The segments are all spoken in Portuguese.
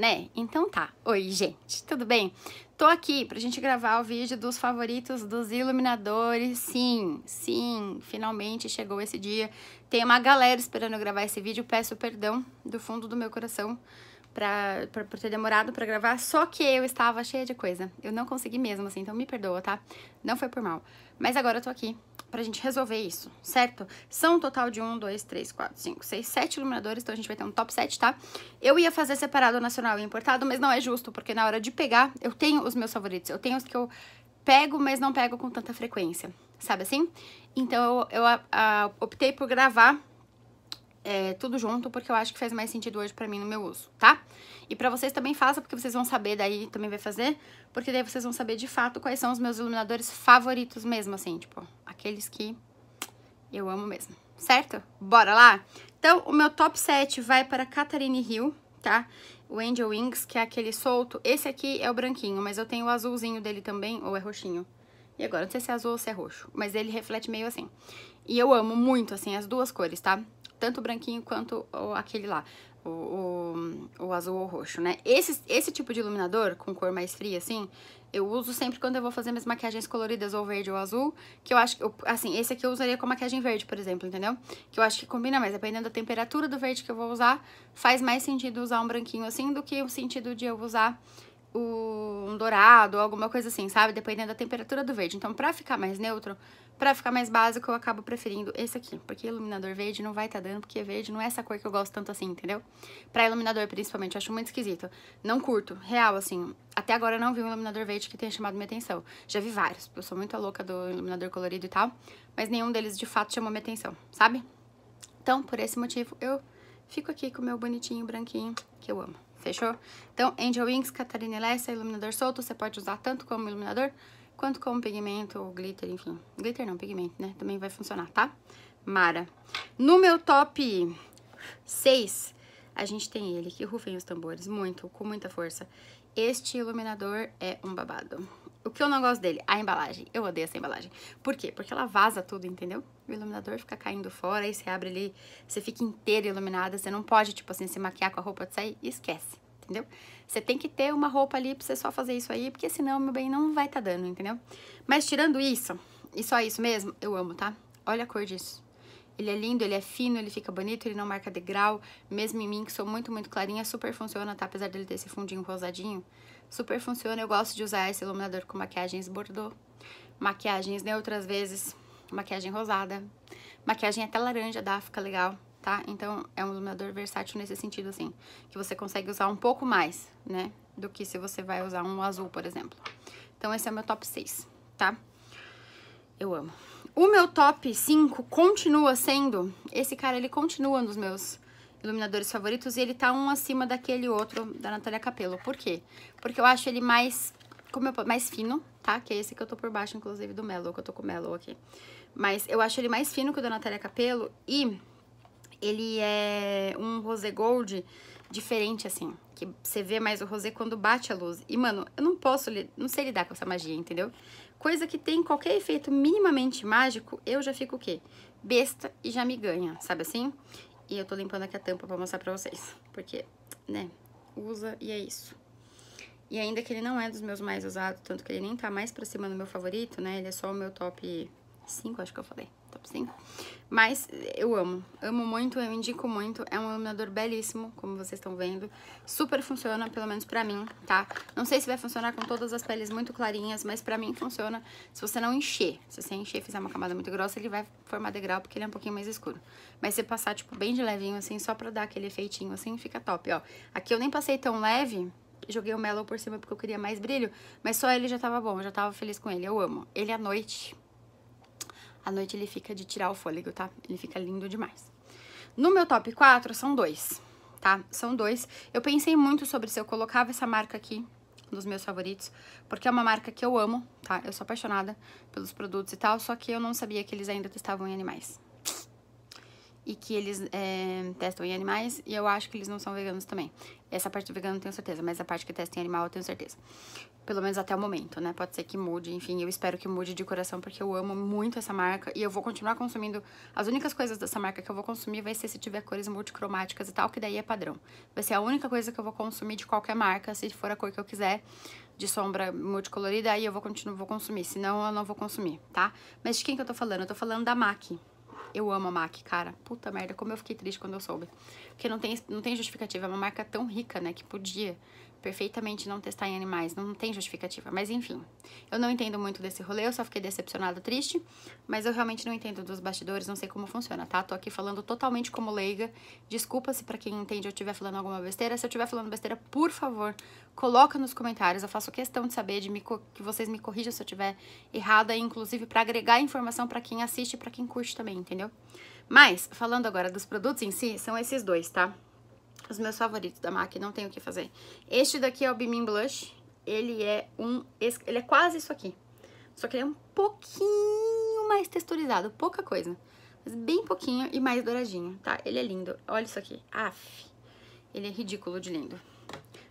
né? Então tá. Oi, gente, tudo bem? Tô aqui pra gente gravar o vídeo dos favoritos dos iluminadores. Sim, sim, finalmente chegou esse dia. Tem uma galera esperando gravar esse vídeo. Peço perdão do fundo do meu coração pra, pra, por ter demorado pra gravar. Só que eu estava cheia de coisa. Eu não consegui mesmo, assim, então me perdoa, tá? Não foi por mal. Mas agora eu tô aqui pra gente resolver isso, certo? São um total de 1, 2, 3, 4, 5, 6, 7 iluminadores, então a gente vai ter um top 7, tá? Eu ia fazer separado nacional e importado, mas não é justo, porque na hora de pegar, eu tenho os meus favoritos, eu tenho os que eu pego, mas não pego com tanta frequência, sabe assim? Então eu, eu a, a, optei por gravar é, tudo junto, porque eu acho que faz mais sentido hoje pra mim no meu uso, tá? E pra vocês também faça, porque vocês vão saber, daí também vai fazer, porque daí vocês vão saber de fato quais são os meus iluminadores favoritos mesmo, assim, tipo, aqueles que eu amo mesmo, certo? Bora lá? Então, o meu top 7 vai para Catarine Hill, tá? O Angel Wings, que é aquele solto. Esse aqui é o branquinho, mas eu tenho o azulzinho dele também, ou é roxinho. E agora, não sei se é azul ou se é roxo, mas ele reflete meio assim. E eu amo muito, assim, as duas cores, tá? Tanto o branquinho quanto aquele lá o, o, o, azul ou roxo, né? Esse, esse tipo de iluminador, com cor mais fria, assim, eu uso sempre quando eu vou fazer minhas maquiagens coloridas, ou verde ou azul, que eu acho que, eu, assim, esse aqui eu usaria com maquiagem verde, por exemplo, entendeu? Que eu acho que combina mais, dependendo da temperatura do verde que eu vou usar, faz mais sentido usar um branquinho assim do que o sentido de eu usar o, um dourado, alguma coisa assim, sabe? Dependendo da temperatura do verde. Então, pra ficar mais neutro, pra ficar mais básico, eu acabo preferindo esse aqui. Porque iluminador verde não vai tá dando, porque verde não é essa cor que eu gosto tanto assim, entendeu? Pra iluminador, principalmente, eu acho muito esquisito. Não curto, real, assim. Até agora eu não vi um iluminador verde que tenha chamado minha atenção. Já vi vários, porque eu sou muito louca do iluminador colorido e tal. Mas nenhum deles, de fato, chamou minha atenção, sabe? Então, por esse motivo, eu fico aqui com o meu bonitinho branquinho, que eu amo. Fechou? Então, Angel Wings, Catarina Lessa, iluminador solto. Você pode usar tanto como iluminador, quanto como pigmento, ou glitter, enfim. Glitter não, pigmento, né? Também vai funcionar, tá? Mara. No meu top 6, a gente tem ele, que rufem os tambores, muito, com muita força. Este iluminador é um babado. O que eu não gosto dele? A embalagem. Eu odeio essa embalagem. Por quê? Porque ela vaza tudo, entendeu? O iluminador fica caindo fora, aí você abre ele, você fica inteira iluminada, você não pode, tipo assim, se maquiar com a roupa de sair e esquece, entendeu? Você tem que ter uma roupa ali pra você só fazer isso aí, porque senão, meu bem, não vai tá dando, entendeu? Mas tirando isso, e só isso mesmo, eu amo, tá? Olha a cor disso. Ele é lindo, ele é fino, ele fica bonito, ele não marca degrau. Mesmo em mim, que sou muito, muito clarinha, super funciona, tá? Apesar dele ter esse fundinho rosadinho, Super funciona, eu gosto de usar esse iluminador com maquiagens bordô, maquiagens neutras às vezes, maquiagem rosada, maquiagem até laranja dá, fica legal, tá? Então é um iluminador versátil nesse sentido, assim, que você consegue usar um pouco mais, né? Do que se você vai usar um azul, por exemplo. Então esse é o meu top 6, tá? Eu amo. O meu top 5 continua sendo, esse cara ele continua nos meus iluminadores favoritos e ele tá um acima daquele outro da Natália Capello. Por quê? Porque eu acho ele mais, como eu, mais fino, tá? Que é esse que eu tô por baixo, inclusive, do Mellow, que eu tô com o Mellow aqui. Mas eu acho ele mais fino que o da Natália Capello e ele é um rosé gold diferente, assim. Que você vê mais o rosé quando bate a luz. E, mano, eu não posso, não sei lidar com essa magia, entendeu? Coisa que tem qualquer efeito minimamente mágico, eu já fico o quê? Besta e já me ganha, sabe assim? E eu tô limpando aqui a tampa pra mostrar pra vocês. Porque, né, usa e é isso. E ainda que ele não é dos meus mais usados, tanto que ele nem tá mais pra cima do meu favorito, né? Ele é só o meu top 5, acho que eu falei top 5. Mas eu amo, amo muito, eu indico muito. É um iluminador belíssimo, como vocês estão vendo. Super funciona, pelo menos pra mim, tá? Não sei se vai funcionar com todas as peles muito clarinhas, mas pra mim funciona se você não encher. Se você encher e fizer uma camada muito grossa, ele vai formar degrau, porque ele é um pouquinho mais escuro. Mas se passar, tipo, bem de levinho, assim, só pra dar aquele efeitinho, assim, fica top, ó. Aqui eu nem passei tão leve, joguei o Mellow por cima porque eu queria mais brilho, mas só ele já tava bom, já tava feliz com ele, eu amo. Ele à noite, à noite ele fica de tirar o fôlego, tá? Ele fica lindo demais. No meu top 4, são dois, tá? São dois. Eu pensei muito sobre se eu colocava essa marca aqui, dos meus favoritos, porque é uma marca que eu amo, tá? Eu sou apaixonada pelos produtos e tal, só que eu não sabia que eles ainda testavam em animais e que eles é, testam em animais, e eu acho que eles não são veganos também. Essa parte do vegano eu tenho certeza, mas a parte que testa em animal eu tenho certeza. Pelo menos até o momento, né? Pode ser que mude, enfim, eu espero que mude de coração, porque eu amo muito essa marca e eu vou continuar consumindo. As únicas coisas dessa marca que eu vou consumir vai ser se tiver cores multicromáticas e tal, que daí é padrão. Vai ser a única coisa que eu vou consumir de qualquer marca, se for a cor que eu quiser, de sombra multicolorida, aí eu vou continuar vou consumir, senão eu não vou consumir, tá? Mas de quem que eu tô falando? Eu tô falando da MAC, eu amo a MAC, cara. Puta merda, como eu fiquei triste quando eu soube. Porque não tem, não tem justificativa. É uma marca tão rica, né? Que podia perfeitamente não testar em animais, não tem justificativa, mas enfim. Eu não entendo muito desse rolê, eu só fiquei decepcionada, triste, mas eu realmente não entendo dos bastidores, não sei como funciona, tá? Tô aqui falando totalmente como leiga. Desculpa se para quem entende eu estiver falando alguma besteira. Se eu estiver falando besteira, por favor, coloca nos comentários. Eu faço questão de saber de me que vocês me corrijam se eu estiver errada, inclusive para agregar informação para quem assiste, para quem curte também, entendeu? Mas falando agora dos produtos em si, são esses dois, tá? Os meus favoritos da MAC, não tem o que fazer. Este daqui é o Bimin Blush. Ele é um... Ele é quase isso aqui. Só que ele é um pouquinho mais texturizado, pouca coisa. Mas bem pouquinho e mais douradinho, tá? Ele é lindo. Olha isso aqui. Aff. Ele é ridículo de lindo.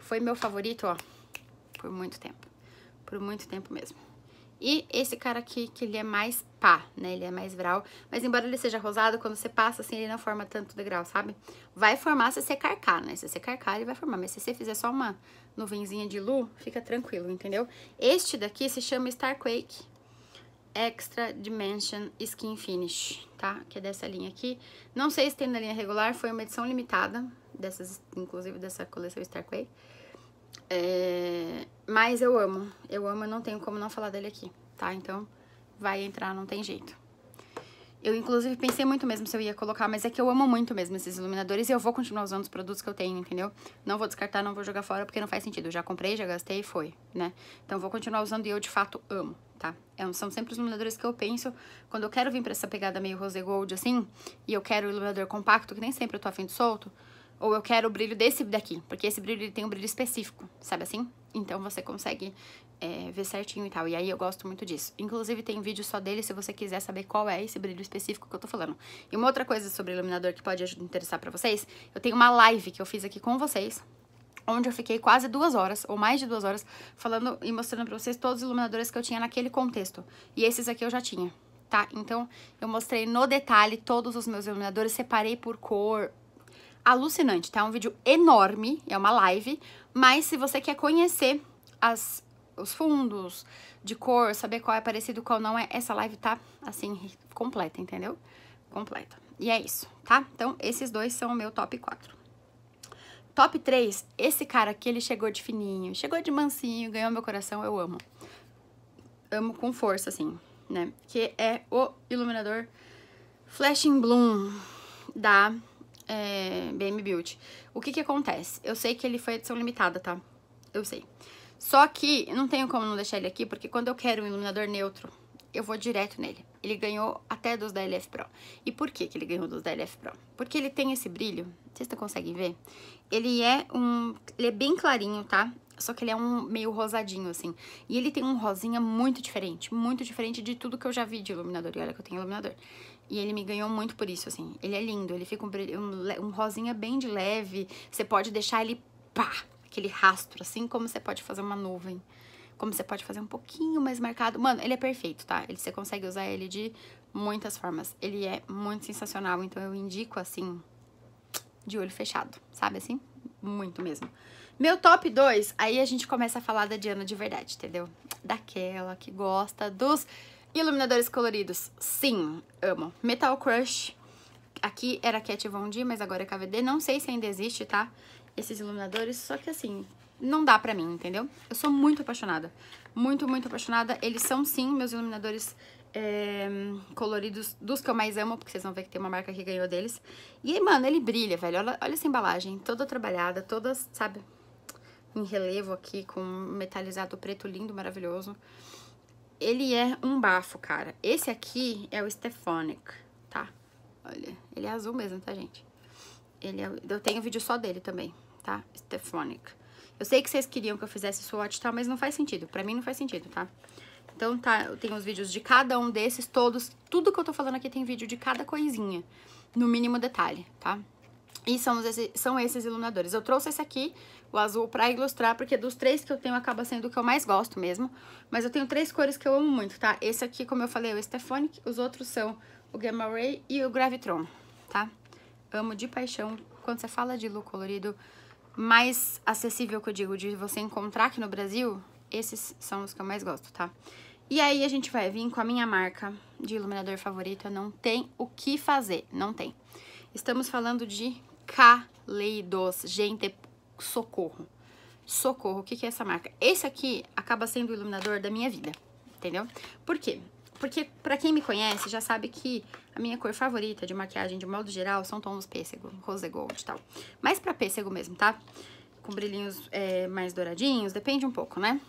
Foi meu favorito, ó, por muito tempo. Por muito tempo mesmo. E esse cara aqui, que ele é mais pá, né? Ele é mais vral. Mas embora ele seja rosado, quando você passa, assim, ele não forma tanto degrau, sabe? Vai formar se você carcar, né? Se você carcar, ele vai formar. Mas se você fizer só uma nuvenzinha de lu, fica tranquilo, entendeu? Este daqui se chama Starquake Extra Dimension Skin Finish, tá? Que é dessa linha aqui. Não sei se tem na linha regular, foi uma edição limitada, dessas, inclusive dessa coleção Starquake. É... Mas eu amo, eu amo, eu não tenho como não falar dele aqui, tá? Então vai entrar, não tem jeito. Eu, inclusive, pensei muito mesmo se eu ia colocar, mas é que eu amo muito mesmo esses iluminadores e eu vou continuar usando os produtos que eu tenho, entendeu? Não vou descartar, não vou jogar fora, porque não faz sentido. Eu já comprei, já gastei e foi, né? Então, vou continuar usando e eu, de fato, amo, tá? É, são sempre os iluminadores que eu penso quando eu quero vir pra essa pegada meio rose gold, assim, e eu quero o iluminador compacto, que nem sempre eu tô afim de solto, ou eu quero o brilho desse daqui, porque esse brilho ele tem um brilho específico, sabe assim? Então você consegue é, ver certinho e tal. E aí eu gosto muito disso. Inclusive tem vídeo só dele se você quiser saber qual é esse brilho específico que eu tô falando. E uma outra coisa sobre iluminador que pode interessar para vocês, eu tenho uma live que eu fiz aqui com vocês, onde eu fiquei quase duas horas, ou mais de duas horas, falando e mostrando pra vocês todos os iluminadores que eu tinha naquele contexto. E esses aqui eu já tinha. Tá? Então, eu mostrei no detalhe todos os meus iluminadores, separei por cor, alucinante, tá? É um vídeo enorme, é uma live, mas se você quer conhecer as, os fundos de cor, saber qual é parecido, qual não é, essa live tá, assim, completa, entendeu? Completa. E é isso, tá? Então, esses dois são o meu top 4. Top 3, esse cara aqui, ele chegou de fininho, chegou de mansinho, ganhou meu coração, eu amo. Amo com força, assim, né? Que é o iluminador Flashing Bloom da é, BM Build. O que que acontece? Eu sei que ele foi edição limitada, tá? Eu sei. Só que não tenho como não deixar ele aqui, porque quando eu quero um iluminador neutro, eu vou direto nele. Ele ganhou até dos da LF Pro. E por que, que ele ganhou dos da LF Pro? Porque ele tem esse brilho, vocês conseguem ver? Ele é um... ele é bem clarinho, tá? Só que ele é um meio rosadinho, assim. E ele tem um rosinha muito diferente, muito diferente de tudo que eu já vi de iluminador. E olha que eu tenho iluminador. E ele me ganhou muito por isso, assim. Ele é lindo, ele fica um, um, um rosinha bem de leve. Você pode deixar ele pá, aquele rastro, assim como você pode fazer uma nuvem. Como você pode fazer um pouquinho mais marcado. Mano, ele é perfeito, tá? Ele, você consegue usar ele de muitas formas. Ele é muito sensacional, então eu indico, assim, de olho fechado, sabe assim? Muito mesmo. Meu top 2, aí a gente começa a falar da Diana de verdade, entendeu? Daquela que gosta dos Iluminadores coloridos, sim, amo. Metal Crush, aqui era Cat Von D, mas agora é KVD. Não sei se ainda existe, tá? Esses iluminadores, só que assim, não dá pra mim, entendeu? Eu sou muito apaixonada, muito, muito apaixonada. Eles são, sim, meus iluminadores é, coloridos dos que eu mais amo, porque vocês vão ver que tem uma marca que ganhou deles. E, mano, ele brilha, velho. Olha, olha essa embalagem, toda trabalhada, toda, sabe, em relevo aqui, com metalizado preto lindo, maravilhoso. Maravilhoso ele é um bafo, cara. Esse aqui é o Stefanik, tá? Olha, ele é azul mesmo, tá, gente? Ele é, eu tenho vídeo só dele também, tá? Stefanik. Eu sei que vocês queriam que eu fizesse swatch e tal, mas não faz sentido. Pra mim não faz sentido, tá? Então, tá, eu tenho os vídeos de cada um desses, todos. Tudo que eu tô falando aqui tem vídeo de cada coisinha. No mínimo detalhe, tá? E são, esse, são esses iluminadores. Eu trouxe esse aqui, o azul, pra ilustrar, porque dos três que eu tenho, acaba sendo o que eu mais gosto mesmo. Mas eu tenho três cores que eu amo muito, tá? Esse aqui, como eu falei, é o Stephonic, os outros são o Gamma Ray e o Gravitron, tá? Amo de paixão. Quando você fala de look colorido mais acessível, que eu digo, de você encontrar aqui no Brasil, esses são os que eu mais gosto, tá? E aí, a gente vai vir com a minha marca de iluminador favorita. Não tem o que fazer, não tem. Estamos falando de Kaleidos. Gente, é socorro. Socorro, o que, que é essa marca? Esse aqui acaba sendo o iluminador da minha vida, entendeu? Por quê? Porque para quem me conhece já sabe que a minha cor favorita de maquiagem, de modo geral, são tons pêssego, rose gold e tal. Mas pra pêssego mesmo, tá? Com brilhinhos é, mais douradinhos, depende um pouco, né?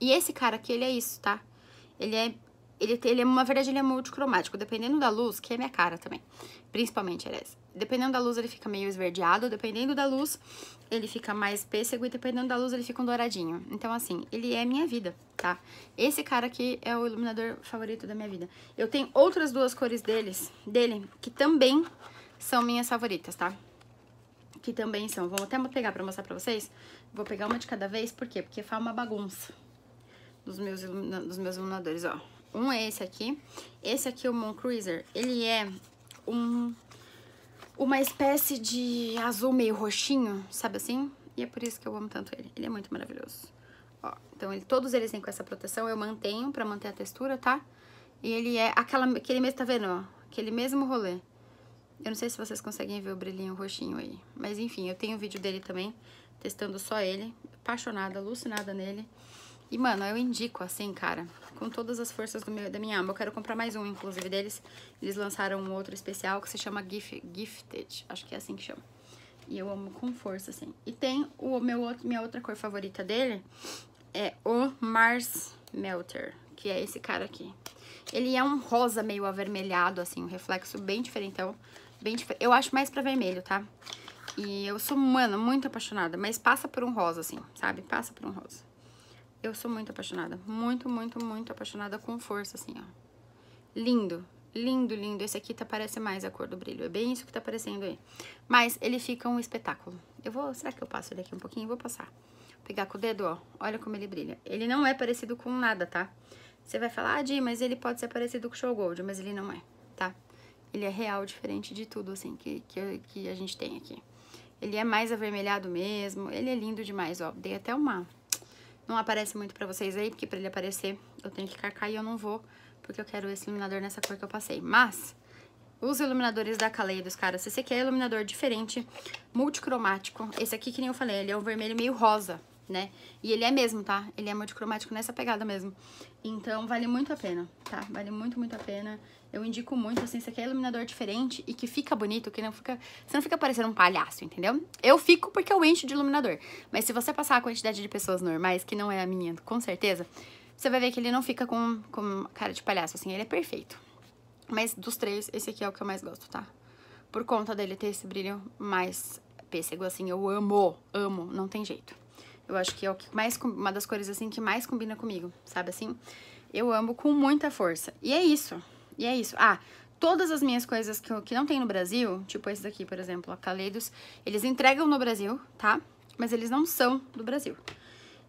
E esse cara aqui, ele é isso, tá? Ele é ele, ele é, na verdade, ele é multicromático, dependendo da luz, que é minha cara também, principalmente era é Dependendo da luz, ele fica meio esverdeado, dependendo da luz, ele fica mais pêssego e dependendo da luz, ele fica um douradinho. Então, assim, ele é minha vida, tá? Esse cara aqui é o iluminador favorito da minha vida. Eu tenho outras duas cores deles, dele, que também são minhas favoritas, tá? Que também são. Vou até pegar pra mostrar pra vocês. Vou pegar uma de cada vez, por quê? Porque faz uma bagunça dos meus, dos meus iluminadores, ó. Um é esse aqui. Esse aqui, o Moon Cruiser, ele é um, uma espécie de azul meio roxinho, sabe assim? E é por isso que eu amo tanto ele. Ele é muito maravilhoso. Ó, então, ele, todos eles vêm com essa proteção. Eu mantenho pra manter a textura, tá? E ele é aquela, aquele mesmo, tá vendo, ó? Aquele mesmo rolê. Eu não sei se vocês conseguem ver o brilhinho roxinho aí. Mas, enfim, eu tenho um vídeo dele também, testando só ele. Apaixonada, alucinada nele. E, mano, eu indico assim, cara com todas as forças meu, da minha alma. Eu quero comprar mais um, inclusive, deles. Eles lançaram um outro especial que se chama Gif, Gifted. Acho que é assim que chama. E eu amo com força, assim. E tem o meu outro, minha outra cor favorita dele, é o Mars Melter, que é esse cara aqui. Ele é um rosa meio avermelhado, assim, um reflexo bem diferentão. Bem dif... Eu acho mais pra vermelho, tá? E eu sou, mano, muito apaixonada, mas passa por um rosa, assim, sabe? Passa por um rosa. Eu sou muito apaixonada. Muito, muito, muito apaixonada com força, assim, ó. Lindo. Lindo, lindo. Esse aqui tá parece mais a cor do brilho. É bem isso que tá aparecendo aí. Mas ele fica um espetáculo. Eu vou... Será que eu passo ele aqui um pouquinho? Vou passar. Vou pegar com o dedo, ó. Olha como ele brilha. Ele não é parecido com nada, tá? Você vai falar, ah, Di, mas ele pode ser parecido com o Show Gold. Mas ele não é, tá? Ele é real, diferente de tudo, assim, que, que, que a gente tem aqui. Ele é mais avermelhado mesmo. Ele é lindo demais, ó. Dei até uma não aparece muito pra vocês aí, porque pra ele aparecer eu tenho que carcar e eu não vou, porque eu quero esse iluminador nessa cor que eu passei. Mas, os iluminadores da Kaleidos, cara, se você quer é iluminador diferente, multicromático, esse aqui, que nem eu falei, ele é um vermelho meio rosa, né? E ele é mesmo, tá? Ele é multicromático nessa pegada mesmo. Então, vale muito a pena, tá? Vale muito, muito a pena. Eu indico muito, assim, você quer iluminador diferente e que fica bonito, que não fica... Você não fica parecendo um palhaço, entendeu? Eu fico porque eu encho de iluminador. Mas se você passar a quantidade de pessoas normais, que não é a minha, com certeza, você vai ver que ele não fica com, com cara de palhaço, assim. Ele é perfeito. Mas dos três, esse aqui é o que eu mais gosto, tá? Por conta dele ter esse brilho mais pêssego, assim, eu amo, amo, não tem jeito. Eu acho que é o que mais, uma das cores assim que mais combina comigo, sabe assim? Eu amo com muita força. E é isso. E é isso. Ah, todas as minhas coisas que, eu, que não tem no Brasil, tipo esse daqui, por exemplo, a Caleidos, eles entregam no Brasil, tá? Mas eles não são do Brasil.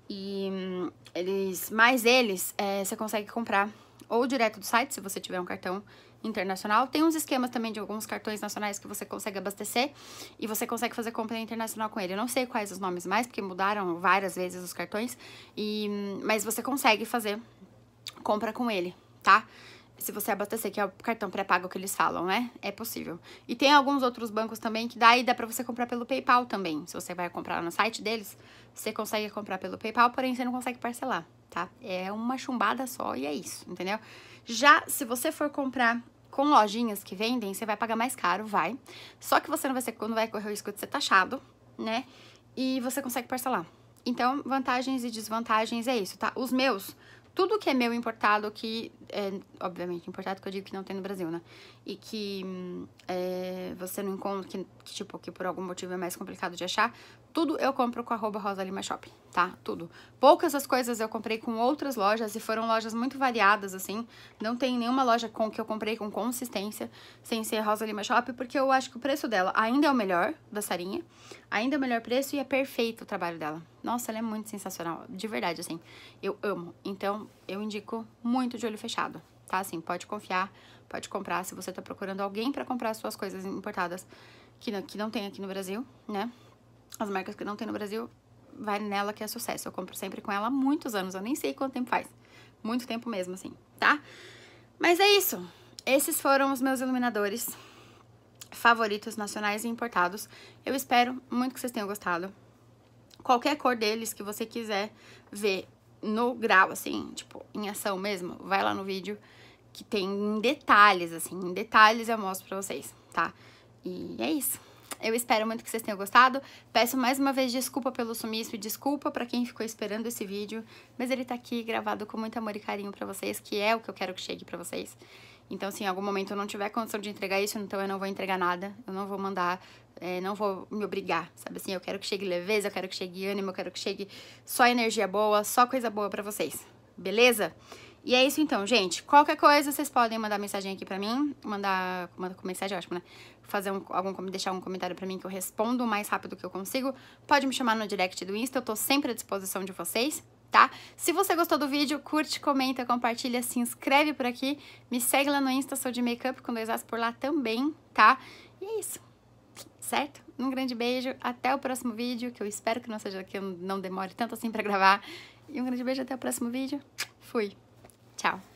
E hum, eles, mais eles, é, você consegue comprar ou direto do site, se você tiver um cartão internacional. Tem uns esquemas também de alguns cartões nacionais que você consegue abastecer e você consegue fazer compra internacional com ele. Eu não sei quais os nomes mais, porque mudaram várias vezes os cartões, e, mas você consegue fazer compra com ele, tá? se você abastecer, que é o cartão pré-pago que eles falam, né? É possível. E tem alguns outros bancos também que daí dá pra você comprar pelo PayPal também. Se você vai comprar no site deles, você consegue comprar pelo PayPal, porém você não consegue parcelar, tá? É uma chumbada só e é isso, entendeu? Já se você for comprar com lojinhas que vendem, você vai pagar mais caro, vai. Só que você não vai ser, quando vai correr o risco de ser taxado, né? E você consegue parcelar. Então, vantagens e desvantagens é isso, tá? Os meus, tudo que é meu importado, que é, obviamente, importado que eu digo que não tem no Brasil, né? e que hum, é, você não encontra, que, que, tipo, que por algum motivo é mais complicado de achar, tudo eu compro com arroba Rosalima Shopping, tá? Tudo. Poucas as coisas eu comprei com outras lojas e foram lojas muito variadas, assim. Não tem nenhuma loja com que eu comprei com consistência, sem ser Rosalima Shopping, porque eu acho que o preço dela ainda é o melhor, da Sarinha. Ainda é o melhor preço e é perfeito o trabalho dela. Nossa, ela é muito sensacional, de verdade, assim. Eu amo. Então, eu indico muito de olho fechado tá? Assim, pode confiar, pode comprar. Se você tá procurando alguém para comprar suas coisas importadas que não, que não tem aqui no Brasil, né? As marcas que não tem no Brasil, vai nela que é sucesso. Eu compro sempre com ela há muitos anos, eu nem sei quanto tempo faz. Muito tempo mesmo, assim, tá? Mas é isso. Esses foram os meus iluminadores favoritos nacionais e importados. Eu espero muito que vocês tenham gostado. Qualquer cor deles que você quiser ver no grau, assim, tipo, em ação mesmo, vai lá no vídeo que tem em detalhes, assim, em detalhes eu mostro pra vocês, tá? E é isso. Eu espero muito que vocês tenham gostado. Peço mais uma vez desculpa pelo sumiço e desculpa para quem ficou esperando esse vídeo, mas ele tá aqui gravado com muito amor e carinho para vocês, que é o que eu quero que chegue para vocês. Então, se em algum momento eu não tiver condição de entregar isso, então eu não vou entregar nada, eu não vou mandar, é, não vou me obrigar, sabe assim? Eu quero que chegue leveza, eu quero que chegue ânimo, eu quero que chegue só energia boa, só coisa boa para vocês, beleza? E é isso então, gente. Qualquer coisa, vocês podem mandar mensagem aqui pra mim. Mandar. Mandar com mensagem, ótimo, né? Fazer um, algum, deixar um comentário pra mim que eu respondo o mais rápido que eu consigo. Pode me chamar no direct do Insta, eu tô sempre à disposição de vocês tá? Se você gostou do vídeo, curte, comenta, compartilha, se inscreve por aqui, me segue lá no Insta, sou de Makeup com dois As por lá também, tá? E é isso, certo? Um grande beijo, até o próximo vídeo, que eu espero que não seja que não demore tanto assim pra gravar. E um grande beijo, até o próximo vídeo. Fui, tchau!